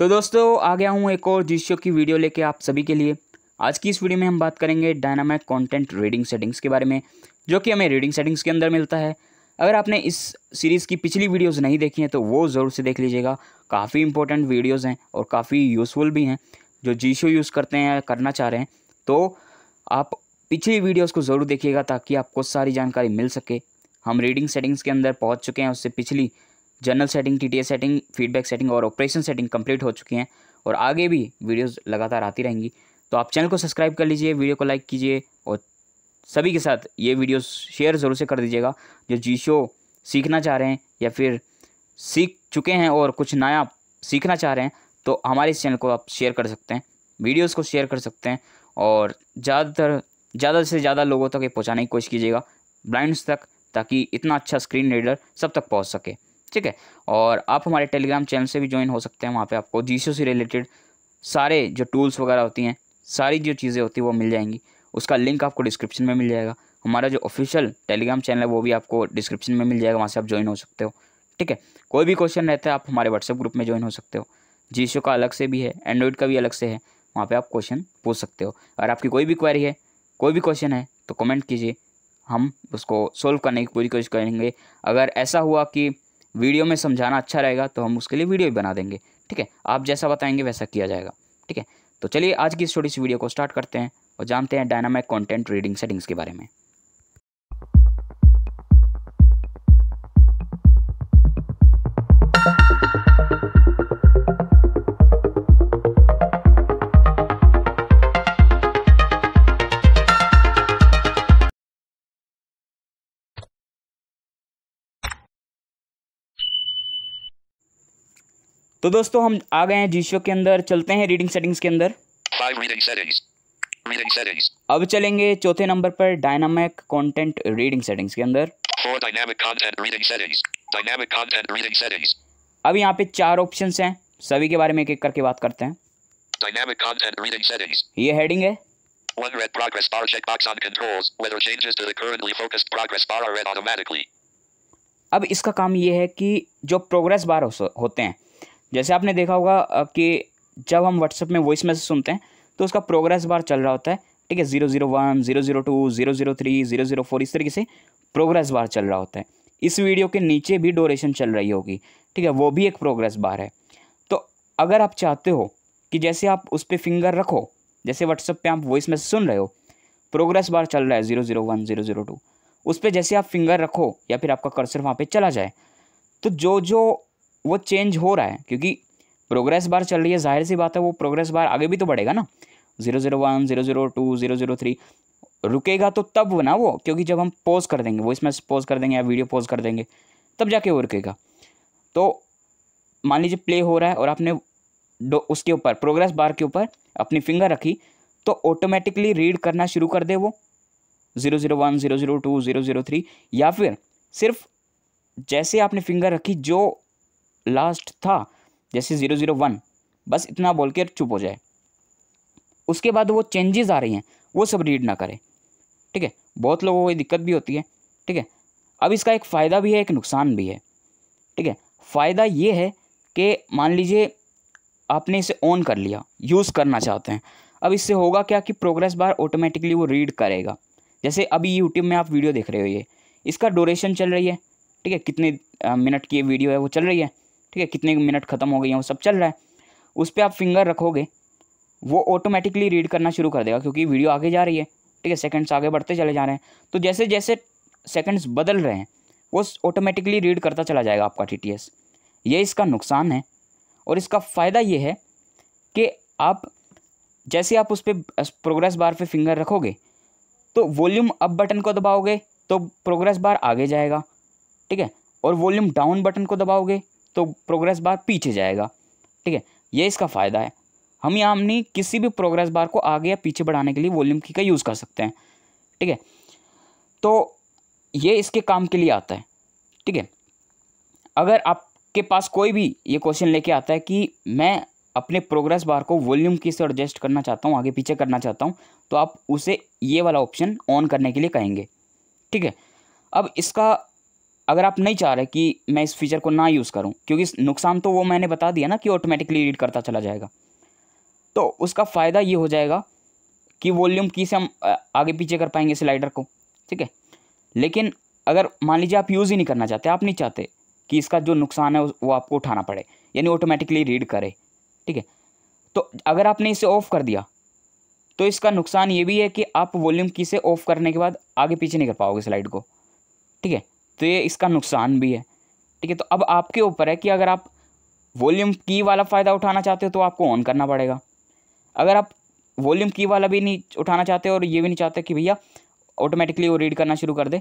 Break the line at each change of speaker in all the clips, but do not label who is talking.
तो दोस्तों आ गया हूँ एक और जीशो की वीडियो लेके आप सभी के लिए आज की इस वीडियो में हम बात करेंगे डायनामिक कंटेंट रीडिंग सेटिंग्स के बारे में जो कि हमें रीडिंग सेटिंग्स के अंदर मिलता है अगर आपने इस सीरीज़ की पिछली वीडियोज़ नहीं देखी हैं तो वो ज़रूर से देख लीजिएगा काफ़ी इंपॉर्टेंट वीडियोज़ हैं और काफ़ी यूज़फुल भी हैं जो जीशो यूज़ करते हैं या करना चाह रहे हैं तो आप पिछली वीडियोज़ को ज़रूर देखिएगा ताकि आपको सारी जानकारी मिल सके हम रीडिंग सेटिंग्स के अंदर पहुँच चुके हैं उससे पिछली जनरल सेटिंग टी सेटिंग फीडबैक सेटिंग और ऑपरेशन सेटिंग कंप्लीट हो चुकी हैं और आगे भी वीडियोज़ लगातार आती रहेंगी तो आप चैनल को सब्सक्राइब कर लीजिए वीडियो को लाइक कीजिए और सभी के साथ ये वीडियोस शेयर ज़रूर से कर दीजिएगा जो जी शो सीखना चाह रहे हैं या फिर सीख चुके हैं और कुछ नया सीखना चाह रहे हैं तो हमारे इस चैनल को आप शेयर कर सकते हैं वीडियोज़ को शेयर कर सकते हैं और ज़्यादातर ज़्यादा से ज़्यादा लोगों तक ये पहुँचाने की कोशिश कीजिएगा ब्लाइंड्स तक ताकि इतना अच्छा स्क्रीन रीडर सब तक पहुँच सके ठीक है और आप हमारे टेलीग्राम चैनल से भी ज्वाइन हो सकते हैं वहाँ पर आपको जी से रिलेटेड सारे जो टूल्स वगैरह होती हैं सारी जो चीज़ें होती हैं वो मिल जाएंगी उसका लिंक आपको डिस्क्रिप्शन में मिल जाएगा हमारा जो ऑफिशियल टेलीग्राम चैनल है वो भी आपको डिस्क्रिप्शन में मिल जाएगा वहाँ से आप ज्वाइन हो सकते हो ठीक है कोई भी क्वेश्चन रहता है आप हमारे व्हाट्सएप ग्रुप में ज्वाइन हो सकते हो जीशो का अलग से भी है एंड्रॉइड का भी अलग से है वहाँ पे आप क्वेश्चन पूछ सकते हो अगर आपकी कोई भी क्वेरी है कोई भी क्वेश्चन है तो कमेंट कीजिए हम उसको सोल्व करने की पूरी कोशिश करेंगे अगर ऐसा हुआ कि वीडियो में समझाना अच्छा रहेगा तो हम उसके लिए वीडियो भी बना देंगे ठीक है आप जैसा बताएंगे वैसा किया जाएगा ठीक है तो चलिए आज की इस छोटी सी वीडियो को स्टार्ट करते हैं और जानते हैं डायनामिक कंटेंट रीडिंग सेटिंग्स के बारे में तो दोस्तों हम आ गए हैं जीशो के अंदर चलते हैं रीडिंग सेटिंग्स के अंदर
reading settings.
अब चलेंगे चौथे नंबर पर डायनामिक कंटेंट रीडिंग सेटिंग्स के अंदर
For dynamic content reading settings. Dynamic content reading settings.
अब यहाँ पे चार ऑप्शंस हैं सभी के बारे में एक एक करके बात करते हैं
Dynamic content reading settings. ये हेडिंग है One red progress bar checkbox on controls whether changes to the currently focused progress bar are read automatically.
अब इसका काम ये है कि जो प्रोग्रेस बार हो, होते हैं जैसे आपने देखा होगा कि जब हम व्हाट्सअप में वॉइस मैसेज सुनते हैं तो उसका प्रोग्रेस बार चल रहा होता है ठीक है zero zero one zero zero two zero zero three zero zero four इस तरीके से प्रोग्रेस बार चल रहा होता है इस वीडियो के नीचे भी डोरेशन चल रही होगी ठीक है वो भी एक प्रोग्रेस बार है तो अगर आप चाहते हो कि जैसे आप उस पर फिंगर रखो जैसे व्हाट्सअप पर आप वॉइस मैसेज सुन रहे हो प्रोग्रेस बार चल रहा है zero zero one zero zero two उस पर जैसे आप फिंगर रखो या फिर आपका कर्सर वहाँ पर चला जाए तो जो जो वो चेंज हो रहा है क्योंकि प्रोग्रेस बार चल रही है जाहिर सी बात है वो प्रोग्रेस बार आगे भी तो बढ़ेगा ना zero zero one zero zero two zero zero three रुकेगा तो तब ना वो क्योंकि जब हम पोज कर देंगे वो इसमें पोज कर देंगे या वीडियो पोज कर देंगे तब जाके वो रुकेगा तो मान लीजिए प्ले हो रहा है और आपने डो उसके ऊपर प्रोग्रेस बार के ऊपर अपनी फिंगर रखी तो ऑटोमेटिकली रीड करना शुरू कर दे वो zero zero one zero zero two zero zero three या फिर सिर्फ जैसे आपने फिंगर रखी जो लास्ट था जैसे ज़ीरो ज़ीरो वन बस इतना बोल के चुप हो जाए उसके बाद वो चेंजेस आ रही हैं वो सब रीड ना करें ठीक है बहुत लोगों को दिक्कत भी होती है ठीक है अब इसका एक फ़ायदा भी है एक नुकसान भी है ठीक है फ़ायदा ये है कि मान लीजिए आपने इसे ऑन कर लिया यूज़ करना चाहते हैं अब इससे होगा क्या कि प्रोग्रेस बार ऑटोमेटिकली वो रीड करेगा जैसे अभी यूट्यूब में आप वीडियो देख रहे हो ये इसका डोरेशन चल रही है ठीक है कितने मिनट की ये वीडियो है वो चल रही है ठीक है कितने मिनट ख़त्म हो गई हैं वो सब चल रहा है उस पर आप फिंगर रखोगे वो ऑटोमेटिकली रीड करना शुरू कर देगा क्योंकि वीडियो आगे जा रही है ठीक है सेकंड्स आगे बढ़ते चले जा रहे हैं तो जैसे जैसे सेकंड्स बदल रहे हैं वो ऑटोमेटिकली रीड करता चला जाएगा आपका टी ये इसका नुकसान है और इसका फ़ायदा ये है कि आप जैसे आप उस पर प्रोग्रेस बार पे फिंगर रखोगे तो वॉल्यूम अप बटन को दबाओगे तो प्रोग्रेस बार आगे जाएगा ठीक है और वॉल्यूम डाउन बटन को दबाओगे तो प्रोग्रेस बार पीछे जाएगा ठीक है ये इसका फ़ायदा है हम यहाँ हमने किसी भी प्रोग्रेस बार को आगे या पीछे बढ़ाने के लिए वॉल्यूम की का यूज़ कर सकते हैं ठीक है तो ये इसके काम के लिए आता है ठीक है अगर आपके पास कोई भी ये क्वेश्चन लेके आता है कि मैं अपने प्रोग्रेस बार को वॉल्यूम की से एडजस्ट करना चाहता हूँ आगे पीछे करना चाहता हूँ तो आप उसे ये वाला ऑप्शन ऑन करने के लिए कहेंगे ठीक है अब इसका अगर आप नहीं चाह रहे कि मैं इस फीचर को ना यूज़ करूँ क्योंकि नुकसान तो वो मैंने बता दिया ना कि ऑटोमेटिकली रीड करता चला जाएगा तो उसका फ़ायदा ये हो जाएगा कि वॉल्यूम की से हम आगे पीछे कर पाएंगे स्लाइडर को ठीक है लेकिन अगर मान लीजिए आप यूज़ ही नहीं करना चाहते आप नहीं चाहते कि इसका जो नुकसान है वो आपको उठाना पड़े यानी ऑटोमेटिकली रीड करे ठीक है तो अगर आपने इसे ऑफ़ कर दिया तो इसका नुकसान ये भी है कि आप वॉल्यूम की से ऑफ़ करने के बाद आगे पीछे नहीं कर पाओगे स्लाइड को ठीक है तो ये इसका नुकसान भी है ठीक है तो अब आपके ऊपर है कि अगर आप वॉल्यूम की वाला फ़ायदा उठाना चाहते हो तो आपको ऑन करना पड़ेगा अगर आप वॉल्यूम की वाला भी नहीं उठाना चाहते और ये भी नहीं चाहते कि भैया ऑटोमेटिकली वो रीड करना शुरू कर दे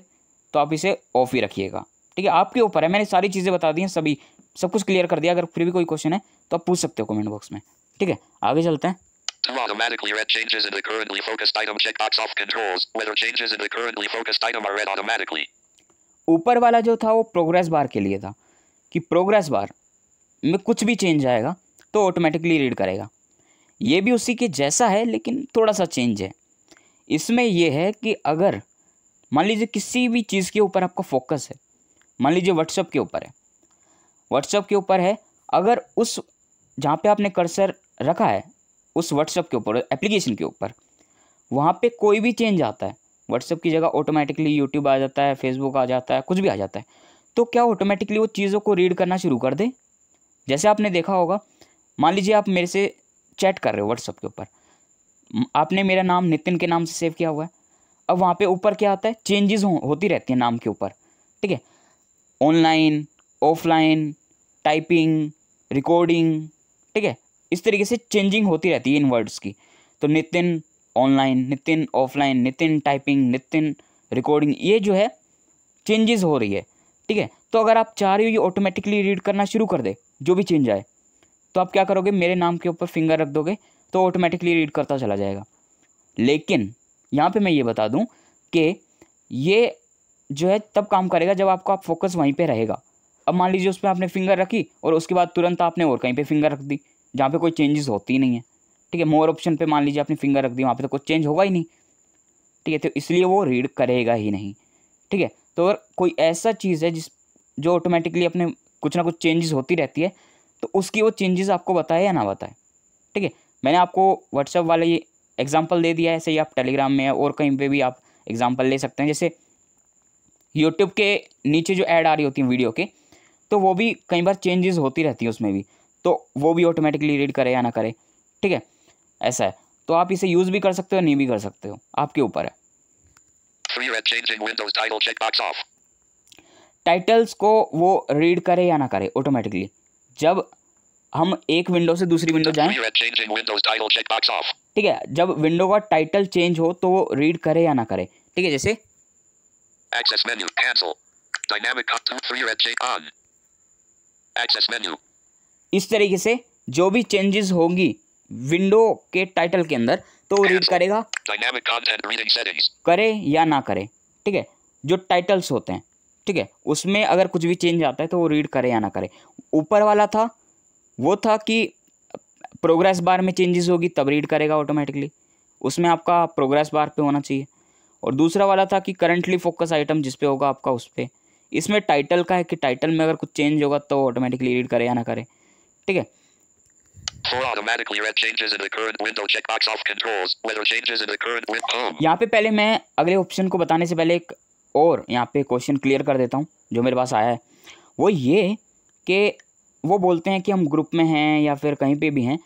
तो आप इसे ऑफ ही रखिएगा ठीक है आपके ऊपर है मैंने सारी चीज़ें बता दी हैं सभी सब कुछ क्लियर कर दिया अगर फिर भी कोई क्वेश्चन है तो आप पूछ सकते हो कमेंट बॉक्स में ठीक है आगे चलते हैं
automatically read changes in the currently focused item checkbox off controls, whether changes in the currently focused item are read automatically.
ऊपर वाला जो था वो प्रोग्रेस बार के लिए था कि प्रोग्रेस बार में कुछ भी चेंज आएगा तो ऑटोमेटिकली रीड करेगा ये भी उसी के जैसा है लेकिन थोड़ा सा चेंज है इसमें यह है कि अगर मान लीजिए किसी भी चीज़ के ऊपर आपका फोकस है मान लीजिए व्हाट्सअप के ऊपर है व्हाट्सअप के ऊपर है अगर उस जहाँ पे आपने कर्सर रखा है उस व्हाट्सअप के ऊपर एप्लीकेशन के ऊपर वहाँ पे कोई भी चेंज आता है व्हाट्सअप की जगह ऑटोमेटिकली यूट्यूब आ जाता है फेसबुक आ जाता है कुछ भी आ जाता है तो क्या ऑटोमेटिकली वो चीज़ों को रीड करना शुरू कर दे जैसे आपने देखा होगा मान लीजिए आप मेरे से चैट कर रहे हो व्हाट्सअप के ऊपर आपने मेरा नाम नितिन के नाम से सेव किया हुआ है अब वहाँ पे ऊपर क्या आता है चेंजेस हो, होती रहती हैं नाम के ऊपर ठीक है ऑनलाइन ऑफलाइन टाइपिंग रिकॉर्डिंग ठीक है इस तरीके से चेंजिंग होती रहती है इन वर्ड्स की तो Nitin online Nitin offline Nitin typing Nitin recording ये जो है चेंजेस हो रही है ठीक है तो अगर आप चाह रहे हो ये ऑटोमेटिकली रीड करना शुरू कर दे जो भी चेंज आए तो आप क्या करोगे मेरे नाम के ऊपर फिंगर रख दोगे तो ऑटोमेटिकली रीड करता चला जाएगा लेकिन यहाँ पे मैं ये बता दूँ कि ये जो है तब काम करेगा जब आपका आप फोकस वहीं पर रहेगा अब मान लीजिए उस पर आपने फिंगर रखी और उसके बाद तुरंत आपने और कहीं पे फिंगर रख दी जहाँ पे कोई चेंजेस होती ही नहीं है ठीक है मोर ऑप्शन पे मान लीजिए आपने फिंगर रख दिया वहाँ पे तो कुछ चेंज होगा ही नहीं ठीक है तो इसलिए वो रीड करेगा ही नहीं ठीक है तो कोई ऐसा चीज़ है जिस जो ऑटोमेटिकली अपने कुछ ना कुछ चेंजेस होती रहती है तो उसकी वो चेंजेस आपको बताए या ना बताए ठीक है मैंने आपको व्हाट्सअप वाले ये एग्जाम्पल दे दिया है ऐसे ही आप टेलीग्राम में और कहीं पर भी आप एग्जाम्पल ले सकते हैं जैसे यूट्यूब के नीचे जो ऐड आ रही होती है वीडियो के तो वो भी कई बार चेंजेस होती रहती है उसमें भी तो वो भी ऑटोमेटिकली रीड करे या ना करे ठीक है ऐसा है तो आप इसे यूज़ भी कर सकते हो नहीं भी कर सकते हो आपके ऊपर है टाइटल्स को वो रीड करे या ना करे ऑटोमेटिकली जब हम एक विंडो से दूसरी विंडो जाएं ठीक है जब विंडो का टाइटल चेंज हो तो वो रीड करे या ना करे ठीक है जैसे Access menu,
cancel. Dynamic up to three red shape on. Access menu.
इस तरीके से जो भी चेंजेस होंगी विंडो के टाइटल के अंदर तो रीड करेगा करे या ना करे ठीक है जो टाइटल्स होते हैं ठीक है उसमें अगर कुछ भी चेंज आता है तो वो रीड करे या ना करे ऊपर वाला था वो था कि प्रोग्रेस बार में चेंजेस होगी तब रीड करेगा ऑटोमेटिकली उसमें आपका प्रोग्रेस बार पे होना चाहिए और दूसरा वाला था कि करंटली फोकस आइटम जिस पे होगा आपका उस पर इसमें टाइटल का है कि टाइटल में अगर कुछ चेंज होगा तो ऑटोमेटिकली रीड करे या ना करे ठीक है यहाँ पे पहले मैं अगले ऑप्शन को बताने से पहले एक और यहाँ पे क्वेश्चन क्लियर कर देता हूँ जो मेरे पास आया है वो ये कि वो बोलते हैं कि हम ग्रुप में हैं या फिर कहीं पे भी हैं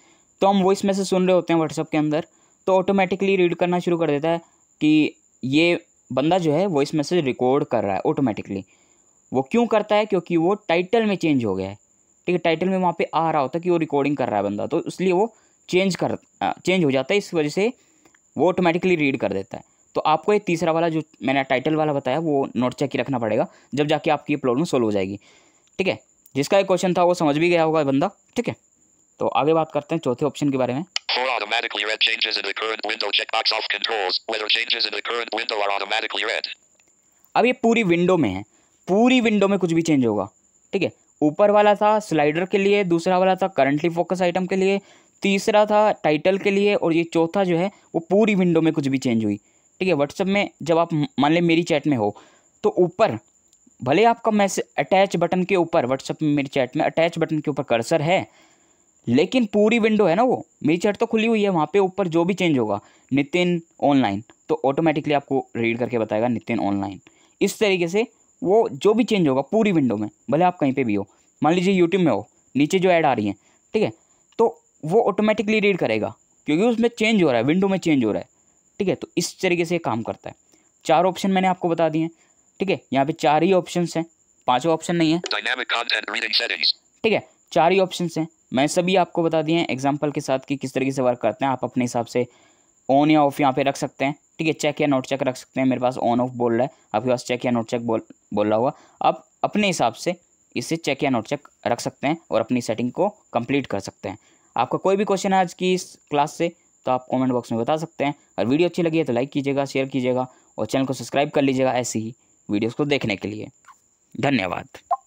तो हम वॉइस मैसेज सुन रहे होते हैं व्हाट्सअप के अंदर तो ऑटोमेटिकली रीड करना शुरू कर देता है कि ये बंदा जो है वॉइस मैसेज रिकॉर्ड कर रहा है ऑटोमेटिकली वो क्यों करता है क्योंकि वो टाइटल में चेंज हो गया है ठीक है टाइटल में वहाँ पे आ रहा होता है कि वो रिकॉर्डिंग कर रहा है बंदा तो इसलिए वो चेंज कर चेंज हो जाता है इस वजह से वो ऑटोमेटिकली रीड कर देता है तो आपको ये तीसरा वाला जो मैंने टाइटल वाला बताया वो नोट चेक ही रखना पड़ेगा जब जाके आपकी ये प्रॉब्लम सोल्व हो जाएगी ठीक है जिसका एक क्वेश्चन था वो समझ भी गया होगा बंदा ठीक है तो आगे बात करते हैं चौथे ऑप्शन के बारे में
automatically read changes in the current window checkbox controls whether changes in the current window are automatically read.
अब ये पूरी विंडो में है पूरी विंडो में कुछ भी चेंज होगा ठीक है ऊपर वाला था स्लाइडर के लिए दूसरा वाला था करंटली फोकस आइटम के लिए तीसरा था टाइटल के लिए और ये चौथा जो है वो पूरी विंडो में कुछ भी चेंज हुई ठीक है व्हाट्सअप में जब आप मान लें मेरी चैट में हो तो ऊपर भले आपका मैसेज अटैच बटन के ऊपर व्हाट्सअप में मेरी चैट में अटैच बटन के ऊपर कर्सर है लेकिन पूरी विंडो है ना वो मेरी चैट तो खुली हुई है वहाँ पे ऊपर जो भी चेंज होगा नितिन ऑनलाइन तो ऑटोमेटिकली आपको रीड करके बताएगा नितिन ऑनलाइन इस तरीके से वो जो भी चेंज होगा पूरी विंडो में भले आप कहीं पे भी हो मान लीजिए यूट्यूब में हो नीचे जो ऐड आ रही है ठीक है तो वो ऑटोमेटिकली रीड करेगा क्योंकि उसमें चेंज हो रहा है विंडो में चेंज हो रहा है ठीक है तो इस तरीके से काम करता है चार ऑप्शन मैंने आपको बता दिए हैं ठीक है यहाँ पे चार ही ऑप्शन हैं पाँचों ऑप्शन नहीं है ठीक है चार ही ऑप्शन हैं मैं सभी आपको बता दिए हैं एग्जाम्पल के साथ कि किस तरीके से वर्क करते हैं आप अपने हिसाब से ऑन या ऑफ यहाँ पे रख सकते हैं ठीक है चेक या नोट चेक रख सकते हैं मेरे पास ऑन ऑफ बोल रहा है आपके पास चेक या नोट चेक बोल बोल रहा होगा आप अपने हिसाब से इसे चेक या नोट चेक रख सकते हैं और अपनी सेटिंग को कंप्लीट कर सकते हैं आपका कोई भी क्वेश्चन है आज की इस क्लास से तो आप कमेंट बॉक्स में बता सकते हैं और वीडियो अच्छी लगी है तो लाइक कीजिएगा शेयर कीजिएगा और चैनल को सब्सक्राइब कर लीजिएगा ऐसी ही वीडियोज़ को देखने के लिए धन्यवाद